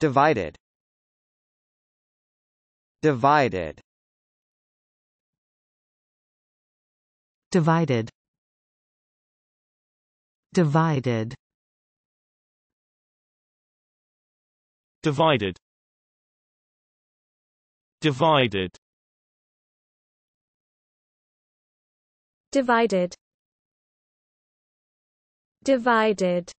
Divided Divided Divided Divided Divided Divided Divided Divided